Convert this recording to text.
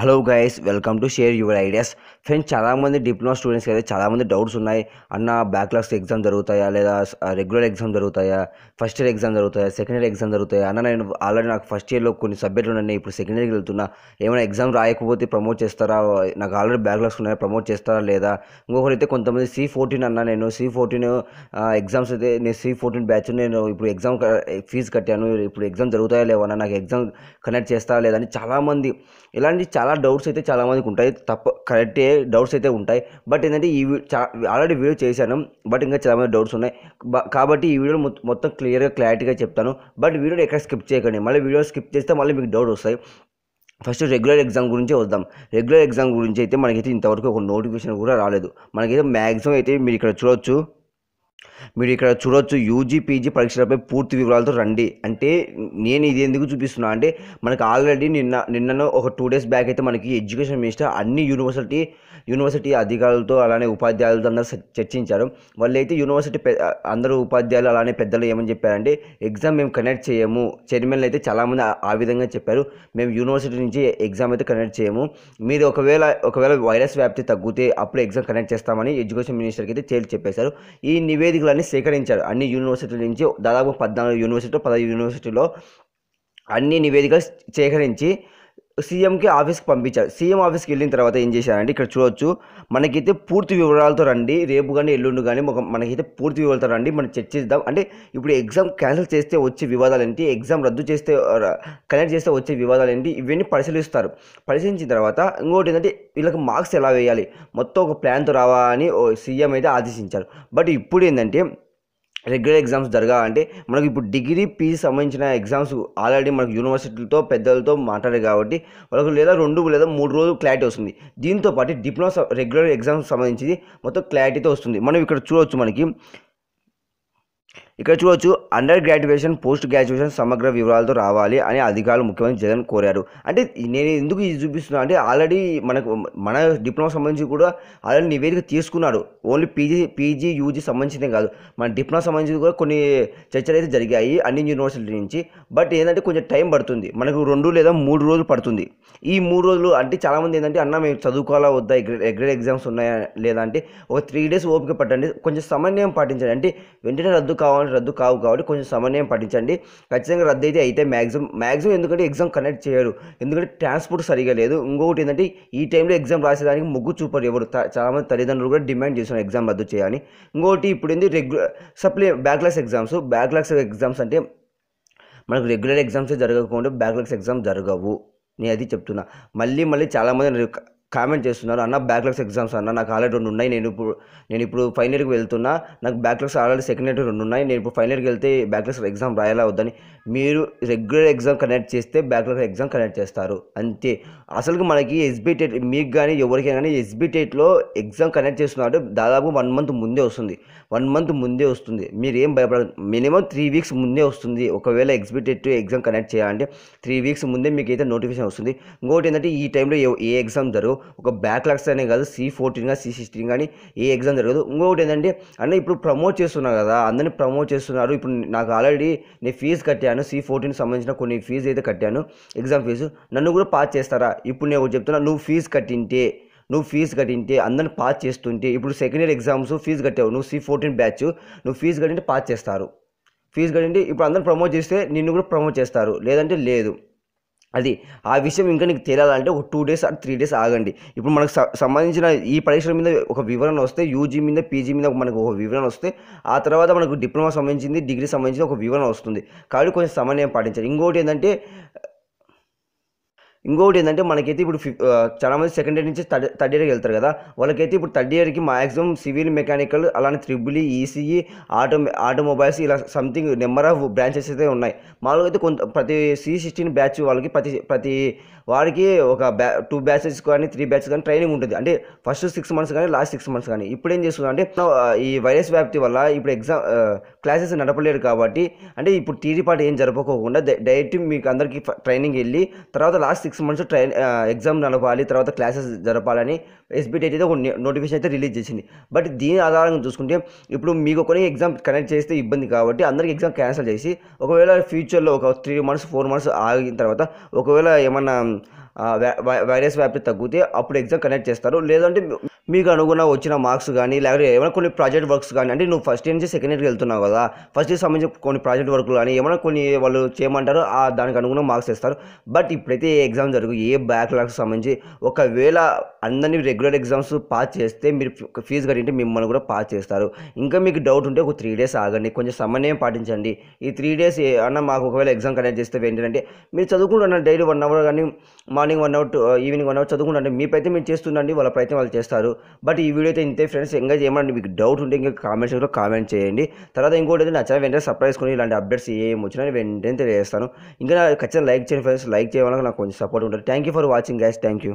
hello guys welcome to share your ideas friends చాలామంది diploma స్టూడెంట్స్కి అయితే చాలామంది డౌట్స్ ఉన్నాయి అన్న బ్యాక్లాగ్స్ ఎగ్జామ్ జరుగుతాయా లేదా రెగ్యులర్ ఎగ్జామ్ జరుగుతాయా ఫస్ట్ ఇయర్ ఎగ్జామ్ జరుగుతాయా సెకండ్ ఇయర్ ఎగ్జామ్ జరుగుతాయా అన్న నేను ఆల్రెడీ నాకు ఫస్ట్ ఇయర్లో కొన్ని సబ్జెక్టులు ఉన్నాయి ఇప్పుడు సెకండ్ ఇయర్కి వెళ్తున్నా ఏమైనా ఎగ్జామ్ రాయకపోతే ప్రమోట్ చేస్తారా నాకు ఆల్రెడీ బ్యాక్లాగ్స్ ఉన్నాయి ప్రమోట్ చేస్తారా లేదా అయితే కొంతమంది సి ఫోర్టీన్ అన్న నేను సి ఫోర్టీన్ ఎగ్జామ్స్ అయితే నేను సి ఫోర్టీన్ బ్యాచ్ నేను ఇప్పుడు ఎగ్జామ్ ఫీజు కట్టాను ఇప్పుడు ఎగ్జామ్ జరుగుతాయా లేవన్నా నాకు ఎగ్జామ్ కనెక్ట్ చేస్తారా లేదని చాలామంది ఇలాంటి చాలా చాలా డౌట్స్ అయితే చాలామందికి ఉంటాయి తప్ప కరెక్టే డౌట్స్ అయితే ఉంటాయి బట్ ఏంటంటే ఈ ఆల్రెడీ వీడియో చేశాను బట్ ఇంకా చాలామంది డౌట్స్ ఉన్నాయి కాబట్టి ఈ వీడియో మొత్తం క్లియర్గా క్లారిటీగా చెప్తాను బట్ వీడియో ఎక్కడ స్కిప్ చేయకండి మళ్ళీ వీడియో స్కిప్ చేస్తే మళ్ళీ మీకు డౌట్ వస్తాయి ఫస్ట్ రెగ్యులర్ ఎగ్జామ్ గురించి వద్దాం రెగ్యులర్ ఎగ్జామ్ గురించి అయితే మనకైతే ఇంతవరకు ఒక నోటిఫికేషన్ కూడా రాలేదు మనకైతే మ్యాక్సిమం అయితే మీరు ఇక్కడ చూడొచ్చు మీరు ఇక్కడ చూడొచ్చు యూజీ పీజీ పరీక్షలపై పూర్తి వివరాలతో రండి అంటే నేను ఇది ఎందుకు చూపిస్తున్నా అంటే మనకు ఆల్రెడీ నిన్న నిన్న ఒక టూ డేస్ బ్యాక్ అయితే మనకి ఎడ్యుకేషన్ మినిస్టర్ అన్ని యూనివర్సిటీ యూనివర్సిటీ అధికారులతో అలానే ఉపాధ్యాయులతో అందరూ చర్చించారు వాళ్ళు అయితే యూనివర్సిటీ అందరూ ఉపాధ్యాయులు అలానే పెద్దలు ఏమని చెప్పారంటే ఎగ్జామ్ మేము కనెక్ట్ చేయము చైర్మన్లు అయితే చాలామంది ఆ విధంగా చెప్పారు మేము యూనివర్సిటీ నుంచి ఎగ్జామ్ అయితే కనెక్ట్ చేయము మీరు ఒకవేళ ఒకవేళ వైరస్ వ్యాప్తి తగ్గితే అప్పుడు ఎగ్జామ్ కనెక్ట్ చేస్తామని ఎడ్యుకేషన్ మినిస్టర్కి అయితే తేల్చి చెప్పేశారు ఈ నివేదిక నివేదికలన్నీ సేకరించారు అన్ని యూనివర్సిటీల నుంచి దాదాపు పద్నాలుగు యూనివర్సిటీ పదహైదు యూనివర్సిటీలో అన్ని నివేదికలు సేకరించి సీఎంకి ఆఫీస్కి పంపించారు సీఎం ఆఫీస్కి వెళ్ళిన తర్వాత ఏం చేశారంటే ఇక్కడ చూడొచ్చు మనకైతే పూర్తి వివరాలతో రండి రేపు కానీ ఎల్లుండి కానీ మనకైతే పూర్తి వివరాలతో రండి మనం చర్చిద్దాం అంటే ఇప్పుడు ఎగ్జామ్ క్యాన్సిల్ చేస్తే వచ్చే వివాదాలు ఏంటి ఎగ్జామ్ రద్దు చేస్తే కనెక్ట్ చేస్తే వచ్చే వివాదాలు ఏంటి ఇవన్నీ పరిశీలిస్తారు పరిశీలించిన తర్వాత ఇంకోటి ఏంటంటే వీళ్ళకి మార్క్స్ ఎలా వేయాలి మొత్తం ఒక ప్లాన్తో రావా అని సీఎం అయితే ఆదేశించారు బట్ ఇప్పుడు ఏంటంటే రెగ్యులర్ ఎగ్జామ్స్ జరగాలంటే అంటే మనకు ఇప్పుడు డిగ్రీ పీజీ e సంబంధించిన ఎగ్జామ్స్ ఆల్రెడీ మనకు యూనివర్సిటీలతో పెద్దలతో మాట్లాడే కాబట్టి వాళ్ళకు లేదా రెండు లేదా మూడు రోజులు క్లారిటీ వస్తుంది దీంతో పాటు డిప్లొమా రెగ్యులర్ ఎగ్జామ్స్ సంబంధించి మొత్తం క్లారిటీతో వస్తుంది మనం ఇక్కడ చూడవచ్చు మనకి ఇక్కడ చూడొచ్చు అండర్ గ్రాడ్యుయేషన్ పోస్ట్ గ్రాడ్యుయేషన్ సమగ్ర వివరాలతో రావాలి అని అధికారులు ముఖ్యమంత్రి జగన్ కోరారు అంటే నేను ఎందుకు ఇది చూపిస్తున్నా అంటే ఆల్రెడీ మనకు మన డిప్లొమా సంబంధించి కూడా ఆల్రెడీ నివేదిక తీసుకున్నాడు ఓన్లీ పీజీ పీజీ యూజీ సంబంధించిందే కాదు మన డిప్లొమా సంబంధించి కూడా కొన్ని చర్చలు అయితే జరిగాయి అన్ని యూనివర్సిటీ నుంచి బట్ ఏంటంటే కొంచెం టైం పడుతుంది మనకు రెండు లేదా మూడు రోజులు పడుతుంది ఈ మూడు రోజులు అంటే చాలామంది ఏంటంటే అన్న మేము చదువుకోవాలా వద్దా ఎగ్రేడ్ ఎగ్జామ్స్ ఉన్నాయా లేదా అంటే ఒక త్రీ డేస్ ఓపిక పట్టండి కొంచెం సమన్వయం పాటించండి అంటే వెంటనే రద్దు కావాలి ఎగ్జామ్లు రద్దు కావు కాబట్టి కొంచెం సమన్వయం పాటించండి ఖచ్చితంగా రద్దు అయితే అయితే మ్యాక్సిమం మ్యాక్సిమం ఎందుకంటే ఎగ్జామ్ కండక్ట్ చేయరు ఎందుకంటే ట్రాన్స్పోర్ట్ సరిగా లేదు ఇంకొకటి ఏంటంటే ఈ టైంలో ఎగ్జామ్ రాసేదానికి మొగ్గు చూపరు ఎవరు చాలామంది తల్లిదండ్రులు కూడా డిమాండ్ చేస్తున్నారు ఎగ్జామ్ రద్దు చేయాలని ఇంకోటి ఇప్పుడు ఏంది regular supply backlogs exams backlogs exams అంటే మనకు రెగ్యులర్ ఎగ్జామ్స్ జరగకుండా బ్యాక్లాగ్స్ ఎగ్జామ్స్ జరగవు నేను అది చెప్తున్నా మళ్ళీ మళ్ళీ చాలామంది కామెంట్ చేస్తున్నారు అన్న బ్యాక్లాగ్స్ ఎగ్జామ్స్ అన్న నాకు ఆల్రెడీ రెండు ఉన్నాయి నేను ఇప్పుడు నేను ఇప్పుడు ఫైనల్ ఇయర్కి వెళ్తున్నా నాకు బ్యాక్లాగ్స్ ఆల్రెడీ సెకండ్ ఇయర్ రెండు ఉన్నాయి నేను ఇప్పుడు ఫైనల్ ఇయర్కి వెళ్తే బ్యాక్లాగ్స్ ఎగ్జామ్ రాయాలా వద్దని మీరు రెగ్యులర్ ఎగ్జామ్ కనెక్ట్ చేస్తే బ్యాక్లాగ్స్ ఎగ్జామ్ కనెక్ట్ చేస్తారు అంతే అసలు మనకి ఎస్బీ టెట్ మీకు కానీ ఎవరికైనా కానీ ఎస్బీ టెట్లో ఎగ్జామ్ కనెక్ట్ చేస్తున్నారు దాదాపు వన్ మంత్ ముందే వస్తుంది వన్ మంత్ ముందే వస్తుంది మీరు ఏం భయపడదు మినిమం త్రీ వీక్స్ ముందే వస్తుంది ఒకవేళ ఎగ్జిబిట్ టెట్ ఎగ్జామ్ కనెక్ట్ చేయాలంటే త్రీ వీక్స్ ముందే మీకైతే నోటిఫికేషన్ వస్తుంది ఇంకోటి ఏంటంటే ఈ టైంలో ఏ ఎగ్జామ్ జరుగు ఒక బ్యాక్లాగ్స్ అనే కాదు సి ఫోర్టీన్ కానీ సి సిక్స్టీన్ కానీ ఏ ఎగ్జామ్ జరగదు ఇంకొకటి ఏంటంటే అన్న ఇప్పుడు ప్రమోట్ చేస్తున్నారు కదా అందరినీ ప్రమోట్ చేస్తున్నారు ఇప్పుడు నాకు ఆల్రెడీ నేను ఫీజు కట్టాను సి ఫోర్టీన్ సంబంధించిన కొన్ని ఫీజు అయితే కట్టాను ఎగ్జామ్ ఫీజు నన్ను కూడా పాస్ చేస్తారా ఇప్పుడు నేను చెప్తున్నా నువ్వు ఫీజు కట్టింటే నువ్వు ఫీజు కట్టింటే అందరిని పాస్ చేస్తుంటే ఇప్పుడు సెకండ్ ఇయర్ ఎగ్జామ్స్ ఫీజు కట్టావు నువ్వు సి ఫోర్టీన్ బ్యాచ్ నువ్వు ఫీజు కట్టింటే పాస్ చేస్తారు ఫీజు కట్టింటే ఇప్పుడు అందరిని ప్రమోట్ చేస్తే నిన్ను కూడా ప్రమోట్ చేస్తారు లేదంటే లేదు అది ఆ విషయం ఇంకా నీకు తేలాలంటే ఒక టూ డేస్ త్రీ డేస్ ఆగండి ఇప్పుడు మనకు సంబంధించిన ఈ పరీక్షల మీద ఒక వివరణ వస్తే యూజీ మీద పీజీ మీద మనకు ఒక వివరణ వస్తే ఆ తర్వాత మనకు డిప్లొమా సంబంధించింది డిగ్రీ సంబంధించి ఒక వివరణ వస్తుంది కాబట్టి కొంచెం సమన్వయం పాటించాలి ఇంకోటి ఏంటంటే ఇంకొకటి ఏంటంటే మనకైతే ఇప్పుడు చాలా మంది సెకండ్ ఇయర్ నుంచి థర్డ్ థర్డ్ ఇయర్కి వెళ్తారు కదా వాళ్ళకైతే ఇప్పుడు థర్డ్ ఇయర్కి మ్యాక్సిమం సివిల్ మెకానికల్ అలానే త్రిబుల్ ఈసీఈ ఆటో ఆటోమొబైల్స్ ఇలా సంథింగ్ నెంబర్ ఆఫ్ బ్రాంచెస్ అయితే ఉన్నాయి మామూలుగా అయితే కొంత ప్రతి సి సిక్స్టీన్ బ్యాచ్ వాళ్ళకి ప్రతి ప్రతి వాడికి ఒక బ్యా టూ బ్యాచెస్ కానీ త్రీ బ్యాచెస్ కానీ ట్రైనింగ్ ఉంటుంది అంటే ఫస్ట్ సిక్స్ మంత్స్ కానీ లాస్ట్ సిక్స్ మంత్స్ కానీ ఇప్పుడు ఏం చేస్తున్నా అంటే ఈ వైరస్ వ్యాప్తి వల్ల ఇప్పుడు ఎగ్జామ్ క్లాసెస్ నడపలేరు కాబట్టి అంటే ఇప్పుడు టీడీ పార్ట్ ఏం జరపకోకుండా డైరెక్ట్ మీకు అందరికీ ట్రైనింగ్ వెళ్ళి తర్వాత last six months train exam నడపాలి తర్వాత క్లాసెస్ జరపాలని ఎస్బీటీ అయితే ఒక నోటిఫికేషన్ అయితే రిలీజ్ చేసింది బట్ దీని ఆధారంగా చూసుకుంటే ఇప్పుడు మీకు కొన్ని ఎగ్జామ్ కనెక్ట్ చేస్తే ఇబ్బంది కాబట్టి అందరికీ ఎగ్జామ్ క్యాన్సిల్ చేసి ఒకవేళ ఫ్యూచర్లో ఒక త్రీ మంత్స్ ఫోర్ మంత్స్ ఆగిన తర్వాత ఒకవేళ ఏమన్నా వైరస్ వ్యాప్తి తగ్గితే అప్పుడు ఎగ్జామ్ కనెక్ట్ చేస్తారు లేదంటే మీకు అనుగుణ వచ్చిన మార్క్స్ కానీ లేకపోతే ఏమైనా కొన్ని ప్రాజెక్ట్ వర్క్స్ కానీ అంటే నువ్వు ఫస్ట్ ఇయర్ నుంచి సెకండ్ ఇయర్కి వెళ్తున్నావు కదా ఫస్ట్ ఇయర్ సంబంధించి కొన్ని ప్రాజెక్ట్ వర్క్లు కానీ ఏమైనా కొన్ని వాళ్ళు చేయమంటారు ఆ దానికి అనుగుణ మార్క్స్ ఇస్తారు బట్ ఇప్పుడైతే ఏ ఎగ్జామ్ జరుగు ఏ బ్యాక్లాగ్కి సంబంధించి ఒకవేళ అందరినీ రెగ్యులర్ ఎగ్జామ్స్ పాస్ చేస్తే మీరు ఫీజు కట్టింటే మిమ్మల్ని కూడా పాస్ చేస్తారు ఇంకా మీకు డౌట్ ఉంటే ఒక త్రీ డేస్ ఆగండి కొంచెం సమన్వయం పాటించండి ఈ త్రీ డేస్ అన్న మాకు ఒకవేళ ఎగ్జామ్ కండక్ట్ చేస్తే ఏంటంటే మీరు చదువుకుంటున్న డైలీ వన్ అవర్ కానీ morning one hour evening one hour చదువుకుంటే మీ ప్రయత్నం మీరు చేస్తుండండి వాళ్ళ ప్రయత్నం వాళ్ళు చేస్తారు బట్ ఈ వీడియో అయితే ఇంతే ఫ్రెండ్స్ ఇంకా ఏమన్నా మీకు డౌట్ ఉంటే ఇంకా కామెంట్ సెక్షన్లో కామెంట్ చేయండి తర్వాత ఇంకోటి అయితే నచ్చిన వెంటనే సర్ప్రైజ్ కొని ఇలాంటి అప్డేట్స్ ఏం వచ్చినా వెంటనే తెలియజేస్తాను ఇంకా ఖచ్చితంగా లైక్ చేయండి ఫ్రెండ్స్ లైక్ చేయడానికి నాకు కొంచెం సపోర్ట్ ఉంటుంది thank you for watching guys thank you